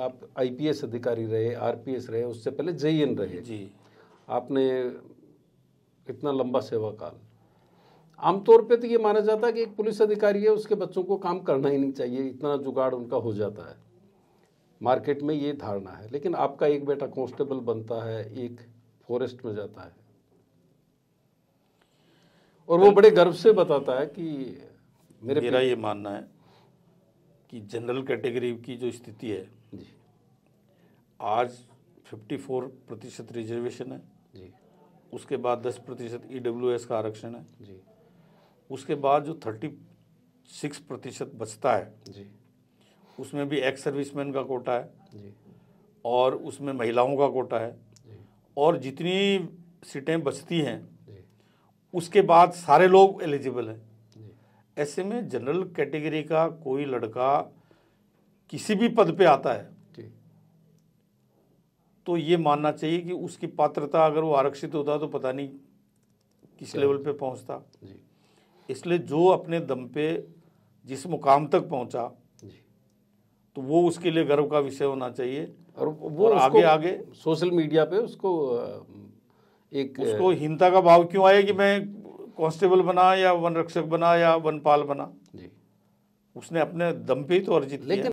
आप आईपीएस अधिकारी रहे आरपीएस रहे उससे पहले जेईएन रहे जी आपने इतना लंबा सेवा काल आमतौर पे तो ये माना जाता है कि एक पुलिस अधिकारी है उसके बच्चों को काम करना ही नहीं चाहिए इतना जुगाड़ उनका हो जाता है मार्केट में ये धारणा है लेकिन आपका एक बेटा कांस्टेबल बनता है एक फॉरेस्ट में जाता है और वो बड़े गर्व से बताता है कि मेरे मेरा ये मानना है कि जनरल कैटेगरी की जो स्थिति है जी आज 54 प्रतिशत रिजर्वेशन है जी उसके बाद 10 प्रतिशत ई e का आरक्षण है जी उसके बाद जो 36 प्रतिशत बचता है जी उसमें भी एक्स सर्विसमैन का कोटा है जी और उसमें महिलाओं का कोटा है और जितनी सीटें बचती हैं उसके बाद सारे लोग एलिजिबल हैं ऐसे में जनरल कैटेगरी का कोई लड़का किसी भी पद पे आता है तो ये मानना चाहिए कि उसकी पात्रता अगर वो आरक्षित होता तो पता नहीं किस लेवल पे पहुंचता इसलिए जो अपने दम पे जिस मुकाम तक पहुंचा तो वो उसके लिए गर्व का विषय होना चाहिए और वो और आगे आगे सोशल मीडिया पे उसको एक उसको हिंसा का भाव क्यों आया कि मैं कांस्टेबल बना या वन रक्षक बना या वनपाल बना जी उसने अपने दम पे ही तो अर्जित लेकिन